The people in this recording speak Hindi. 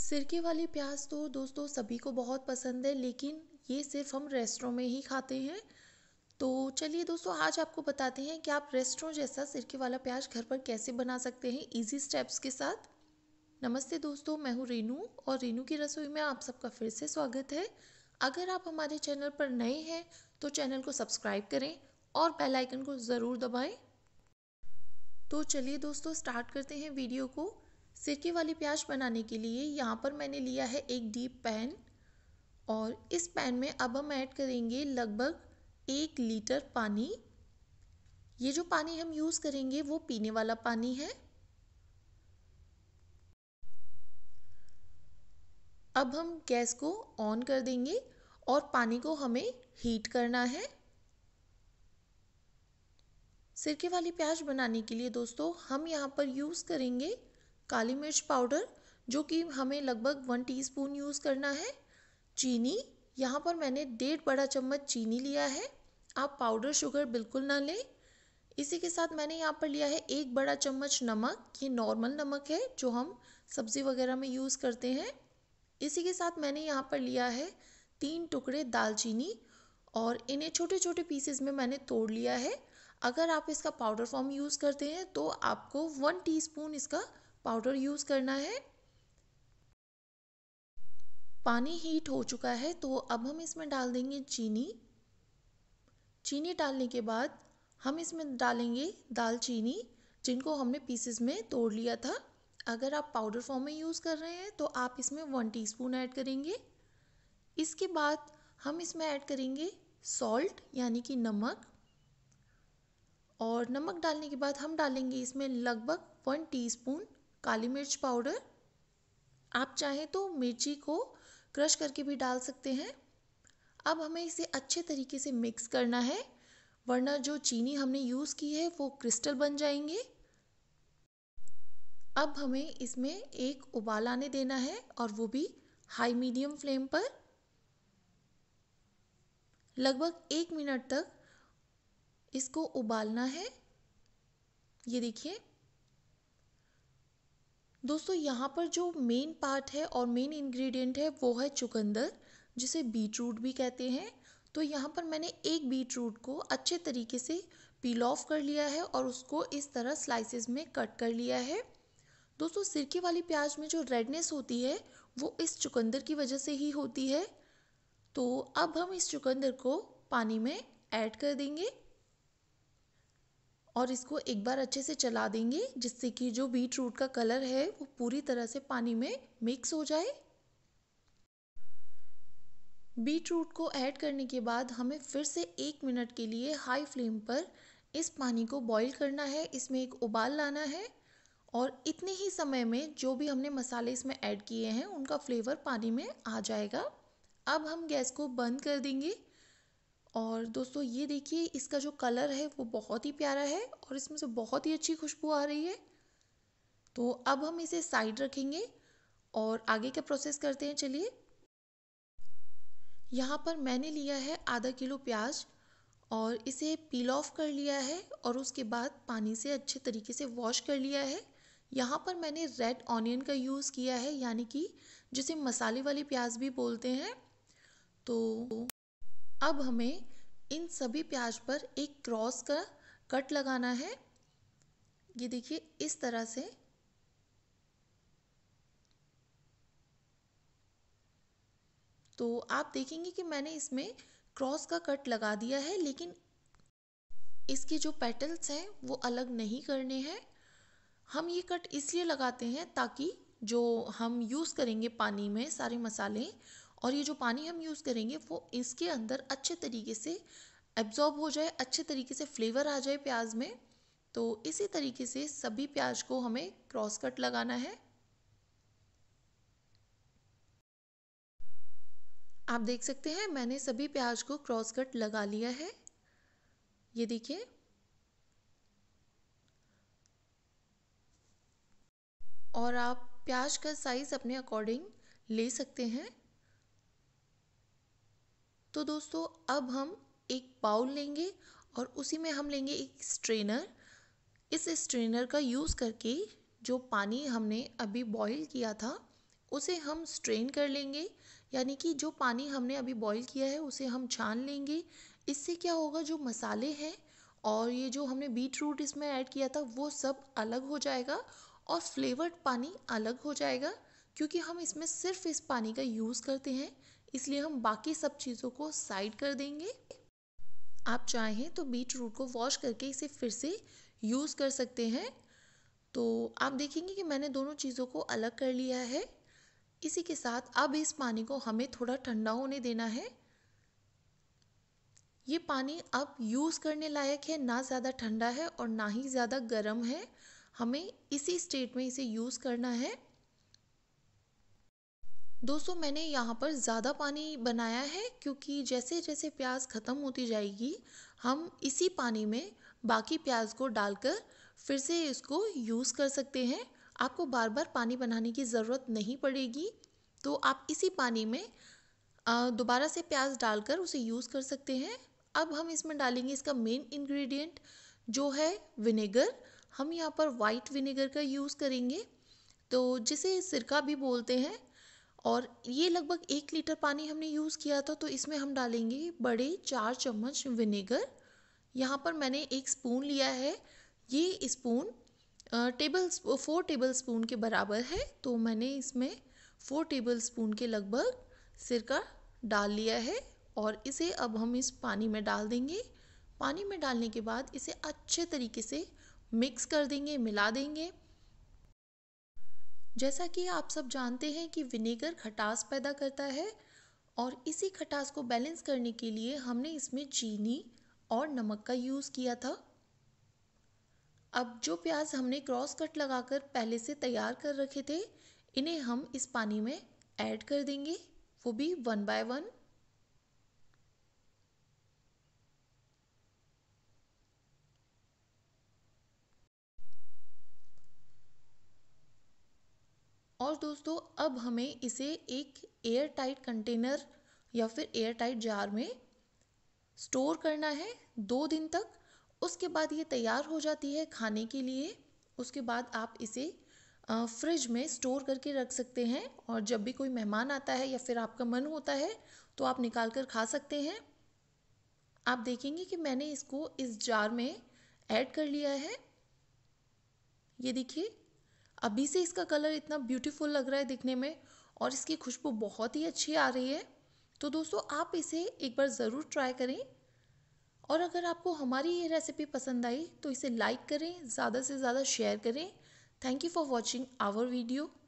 सिरके वाली प्याज तो दोस्तों सभी को बहुत पसंद है लेकिन ये सिर्फ हम रेस्टोरों में ही खाते हैं तो चलिए दोस्तों आज आपको बताते हैं कि आप रेस्टोरों जैसा सिरके वाला प्याज घर पर कैसे बना सकते हैं इजी स्टेप्स के साथ नमस्ते दोस्तों मैं हूँ रेनू और रेनू की रसोई में आप सबका फिर से स्वागत है अगर आप हमारे चैनल पर नए हैं तो चैनल को सब्सक्राइब करें और बेलाइकन को ज़रूर दबाएँ तो चलिए दोस्तों स्टार्ट करते हैं वीडियो को सिरके वाली प्याज बनाने के लिए यहाँ पर मैंने लिया है एक डीप पैन और इस पैन में अब हम ऐड करेंगे लगभग एक लीटर पानी ये जो पानी हम यूज़ करेंगे वो पीने वाला पानी है अब हम गैस को ऑन कर देंगे और पानी को हमें हीट करना है सिरके वाली प्याज बनाने के लिए दोस्तों हम यहाँ पर यूज़ करेंगे काली मिर्च पाउडर जो कि हमें लगभग वन टीस्पून यूज़ करना है चीनी यहाँ पर मैंने डेढ़ बड़ा चम्मच चीनी लिया है आप पाउडर शुगर बिल्कुल ना लें इसी के साथ मैंने यहाँ पर लिया है एक बड़ा चम्मच नमक ये नॉर्मल नमक है जो हम सब्ज़ी वगैरह में यूज़ करते हैं इसी के साथ मैंने यहाँ पर लिया है तीन टुकड़े दालचीनी और इन्हें छोटे छोटे पीसेस में मैंने तोड़ लिया है अगर आप इसका पाउडर फॉर्म यूज़ करते हैं तो आपको वन टीस्पून इसका पाउडर यूज़ करना है पानी हीट हो चुका है तो अब हम इसमें डाल देंगे चीनी चीनी डालने के बाद हम इसमें डालेंगे दालचीनी जिनको हमने पीसेस में तोड़ लिया था अगर आप पाउडर फॉर्म में यूज़ कर रहे हैं तो आप इसमें वन टीस्पून ऐड करेंगे इसके बाद हम इसमें ऐड करेंगे सॉल्ट यानी कि नमक और नमक डालने के बाद हम डालेंगे इसमें लगभग वन टीस्पून काली मिर्च पाउडर आप चाहें तो मिर्ची को क्रश करके भी डाल सकते हैं अब हमें इसे अच्छे तरीके से मिक्स करना है वरना जो चीनी हमने यूज़ की है वो क्रिस्टल बन जाएंगे अब हमें इसमें एक उबाल आने देना है और वो भी हाई मीडियम फ्लेम पर लगभग एक मिनट तक इसको उबालना है ये देखिए दोस्तों यहाँ पर जो मेन पार्ट है और मेन इंग्रेडिएंट है वो है चुकंदर जिसे बीटरूट भी कहते हैं तो यहाँ पर मैंने एक बीटरूट को अच्छे तरीके से पील ऑफ कर लिया है और उसको इस तरह स्लाइसेस में कट कर लिया है दोस्तों सिरके वाली प्याज में जो रेडनेस होती है वो इस चुकंदर की वजह से ही होती है तो अब हम इस चुकंदर को पानी में ऐड कर देंगे और इसको एक बार अच्छे से चला देंगे जिससे कि जो बीट रूट का कलर है वो पूरी तरह से पानी में मिक्स हो जाए बीट रूट को ऐड करने के बाद हमें फिर से एक मिनट के लिए हाई फ्लेम पर इस पानी को बॉईल करना है इसमें एक उबाल लाना है और इतने ही समय में जो भी हमने मसाले इसमें ऐड किए हैं उनका फ्लेवर पानी में आ जाएगा अब हम गैस को बंद कर देंगे और दोस्तों ये देखिए इसका जो कलर है वो बहुत ही प्यारा है और इसमें से बहुत ही अच्छी खुशबू आ रही है तो अब हम इसे साइड रखेंगे और आगे का प्रोसेस करते हैं चलिए यहाँ पर मैंने लिया है आधा किलो प्याज और इसे पील ऑफ कर लिया है और उसके बाद पानी से अच्छे तरीके से वॉश कर लिया है यहाँ पर मैंने रेड ऑनियन का यूज़ किया है यानी कि जिसे मसाले वाले प्याज भी बोलते हैं तो अब हमें इन सभी प्याज पर एक क्रॉस का कट लगाना है ये देखिए इस तरह से तो आप देखेंगे कि मैंने इसमें क्रॉस का कट लगा दिया है लेकिन इसके जो पेटल्स हैं वो अलग नहीं करने हैं हम ये कट इसलिए लगाते हैं ताकि जो हम यूज़ करेंगे पानी में सारे मसाले और ये जो पानी हम यूज़ करेंगे वो इसके अंदर अच्छे तरीके से एब्जॉर्ब हो जाए अच्छे तरीके से फ्लेवर आ जाए प्याज में तो इसी तरीके से सभी प्याज को हमें क्रॉस कट लगाना है आप देख सकते हैं मैंने सभी प्याज को क्रॉस कट लगा लिया है ये देखिए और आप प्याज का साइज़ अपने अकॉर्डिंग ले सकते हैं तो दोस्तों अब हम एक बाउल लेंगे और उसी में हम लेंगे एक स्ट्रेनर इस स्ट्रेनर का यूज़ करके जो पानी हमने अभी बॉईल किया था उसे हम स्ट्रेन कर लेंगे यानी कि जो पानी हमने अभी बॉईल किया है उसे हम छान लेंगे इससे क्या होगा जो मसाले हैं और ये जो हमने बीट रूट इसमें ऐड किया था वो सब अलग हो जाएगा और फ्लेवर्ड पानी अलग हो जाएगा क्योंकि हम इसमें सिर्फ इस पानी का यूज़ करते हैं इसलिए हम बाकी सब चीज़ों को साइड कर देंगे आप चाहें तो बीट रूट को वॉश करके इसे फिर से यूज़ कर सकते हैं तो आप देखेंगे कि मैंने दोनों चीज़ों को अलग कर लिया है इसी के साथ अब इस पानी को हमें थोड़ा ठंडा होने देना है ये पानी अब यूज़ करने लायक है ना ज़्यादा ठंडा है और ना ही ज़्यादा गर्म है हमें इसी स्टेट में इसे यूज़ करना है दोस्तों मैंने यहाँ पर ज़्यादा पानी बनाया है क्योंकि जैसे जैसे प्याज़ ख़त्म होती जाएगी हम इसी पानी में बाकी प्याज़ को डालकर फिर से इसको यूज़ कर सकते हैं आपको बार बार पानी बनाने की ज़रूरत नहीं पड़ेगी तो आप इसी पानी में दोबारा से प्याज डालकर उसे यूज़ कर सकते हैं अब हम इसमें डालेंगे इसका मेन इंग्रेडिएंट जो है विनेगर हम यहाँ पर वाइट विनेगर का यूज़ करेंगे तो जिसे सिरका भी बोलते हैं और ये लगभग एक लीटर पानी हमने यूज़ किया था तो इसमें हम डालेंगे बड़े चार चम्मच विनेगर यहाँ पर मैंने एक स्पून लिया है ये spoon table four tablespoon के बराबर है तो मैंने इसमें फोर टेबल स्पून के लगभग सिरका डाल लिया है और इसे अब हम इस पानी में डाल देंगे पानी में डालने के बाद इसे अच्छे तरीके से मिक्स कर देंगे मिला देंगे जैसा कि आप सब जानते हैं कि विनेगर खटास पैदा करता है और इसी खटास को बैलेंस करने के लिए हमने इसमें चीनी और नमक का यूज़ किया था अब जो प्याज हमने क्रॉस कट लगाकर पहले से तैयार कर रखे थे इन्हें हम इस पानी में ऐड कर देंगे वो भी वन बाय वन और दोस्तों अब हमें इसे एक एयर टाइट कंटेनर या फिर एयर टाइट जार में स्टोर करना है दो दिन तक उसके बाद ये तैयार हो जाती है खाने के लिए उसके बाद आप इसे फ्रिज में स्टोर करके रख सकते हैं और जब भी कोई मेहमान आता है या फिर आपका मन होता है तो आप निकाल कर खा सकते हैं आप देखेंगे कि मैंने इसको इस जार में ऐड कर लिया है ये देखिए अभी से इसका कलर इतना ब्यूटीफुल लग रहा है दिखने में और इसकी खुशबू बहुत ही अच्छी आ रही है तो दोस्तों आप इसे एक बार ज़रूर ट्राई करें और अगर आपको हमारी ये रेसिपी पसंद आई तो इसे लाइक करें ज़्यादा से ज़्यादा शेयर करें thank you for watching our video